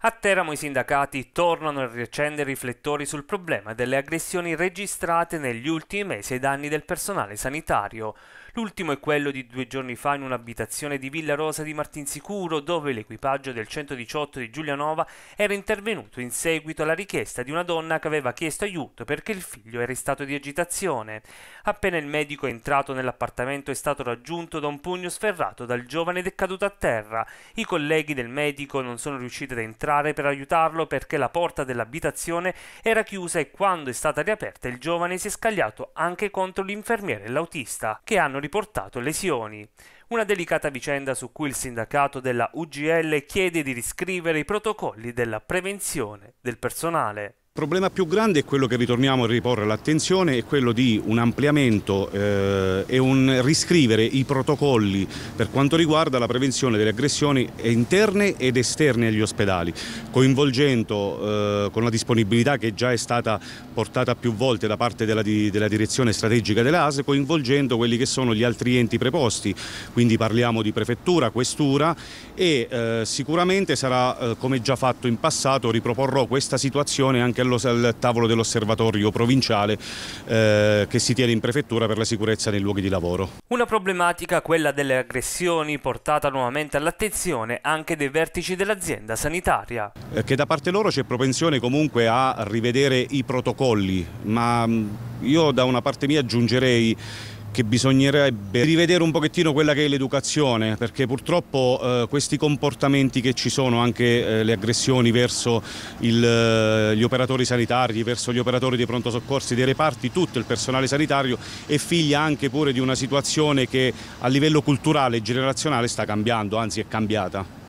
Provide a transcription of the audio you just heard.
A Teramo i sindacati tornano a riaccendere i riflettori sul problema delle aggressioni registrate negli ultimi mesi ai danni del personale sanitario. L'ultimo è quello di due giorni fa in un'abitazione di Villa Rosa di Martinsicuro, dove l'equipaggio del 118 di Giulianova era intervenuto in seguito alla richiesta di una donna che aveva chiesto aiuto perché il figlio era in stato di agitazione. Appena il medico è entrato nell'appartamento è stato raggiunto da un pugno sferrato dal giovane ed è caduto a terra. I colleghi del medico non sono riusciti ad entrare entrare per aiutarlo perché la porta dell'abitazione era chiusa e quando è stata riaperta il giovane si è scagliato anche contro l'infermiere e l'autista, che hanno riportato lesioni. Una delicata vicenda su cui il sindacato della UGL chiede di riscrivere i protocolli della prevenzione del personale. Il problema più grande è quello che ritorniamo a riporre l'attenzione, è quello di un ampliamento eh, e un riscrivere i protocolli per quanto riguarda la prevenzione delle aggressioni interne ed esterne agli ospedali, coinvolgendo eh, con la disponibilità che già è stata portata più volte da parte della, di, della direzione strategica dell'ASE, coinvolgendo quelli che sono gli altri enti preposti, quindi parliamo di prefettura, questura e eh, sicuramente sarà, eh, come già fatto in passato, riproporrò questa situazione anche al tavolo dell'osservatorio provinciale eh, che si tiene in prefettura per la sicurezza nei luoghi di lavoro. Una problematica quella delle aggressioni portata nuovamente all'attenzione anche dei vertici dell'azienda sanitaria. Eh, che da parte loro c'è propensione comunque a rivedere i protocolli, ma mm, io da una parte mia aggiungerei che bisognerebbe rivedere un pochettino quella che è l'educazione, perché purtroppo eh, questi comportamenti che ci sono, anche eh, le aggressioni verso il, eh, gli operatori sanitari, verso gli operatori dei pronto soccorsi, dei reparti, tutto il personale sanitario è figlia anche pure di una situazione che a livello culturale e generazionale sta cambiando, anzi è cambiata.